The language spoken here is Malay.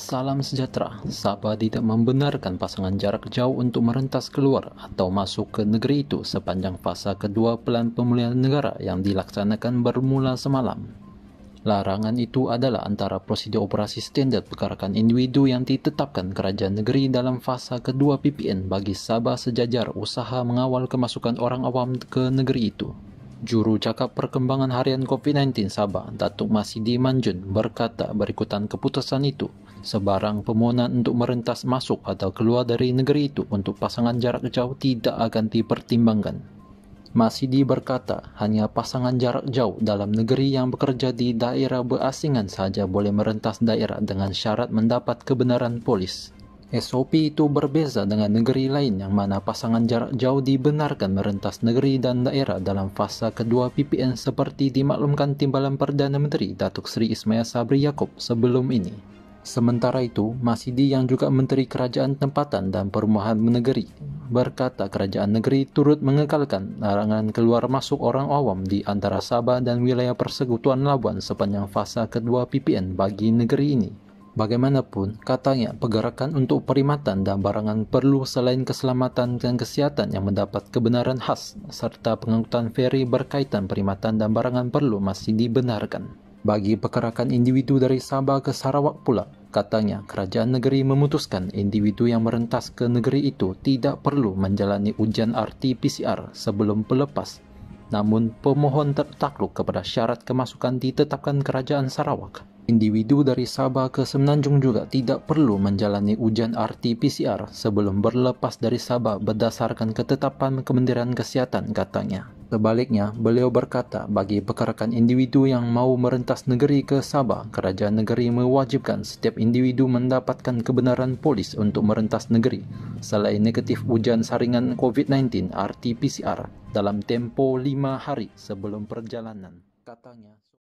Salam sejahtera. Sabah tidak membenarkan pasangan jarak jauh untuk merentas keluar atau masuk ke negeri itu sepanjang fasa kedua pelan pemulihan negara yang dilaksanakan bermula semalam. Larangan itu adalah antara prosedur operasi standar pergerakan individu yang ditetapkan kerajaan negeri dalam fasa kedua PPN bagi Sabah sejajar usaha mengawal kemasukan orang awam ke negeri itu. Juru Cakap Perkembangan Harian COVID-19 Sabah, Datuk Masidi Manjun berkata berikutan keputusan itu, sebarang permohonan untuk merentas masuk atau keluar dari negeri itu untuk pasangan jarak jauh tidak akan dipertimbangkan. Masidi berkata, hanya pasangan jarak jauh dalam negeri yang bekerja di daerah berasingan saja boleh merentas daerah dengan syarat mendapat kebenaran polis. SOP itu berbeza dengan negeri lain yang mana pasangan jarak jauh dibenarkan merentas negeri dan daerah dalam fasa kedua PPN seperti dimaklumkan Timbalan Perdana Menteri Datuk Seri Ismail Sabri Yaakob sebelum ini. Sementara itu, Masidi yang juga Menteri Kerajaan Tempatan dan Perumahan Negeri berkata kerajaan negeri turut mengekalkan larangan keluar masuk orang awam di antara Sabah dan wilayah Persekutuan Labuan sepanjang fasa kedua PPN bagi negeri ini. Bagaimanapun, katanya pergerakan untuk perimatan dan barangan perlu selain keselamatan dan kesihatan yang mendapat kebenaran khas serta pengangkutan feri berkaitan perimatan dan barangan perlu masih dibenarkan. Bagi pergerakan individu dari Sabah ke Sarawak pula, katanya kerajaan negeri memutuskan individu yang merentas ke negeri itu tidak perlu menjalani ujian RT-PCR sebelum pelepas. Namun, pemohon tertakluk kepada syarat kemasukan ditetapkan kerajaan Sarawak. Individu dari Sabah ke Semenanjung juga tidak perlu menjalani ujian RT-PCR sebelum berlepas dari Sabah berdasarkan ketetapan Kementerian Kesihatan katanya. Sebaliknya, beliau berkata bagi pekerakan individu yang mahu merentas negeri ke Sabah, kerajaan negeri mewajibkan setiap individu mendapatkan kebenaran polis untuk merentas negeri selain negatif ujian saringan COVID-19 RT-PCR dalam tempo 5 hari sebelum perjalanan. Katanya,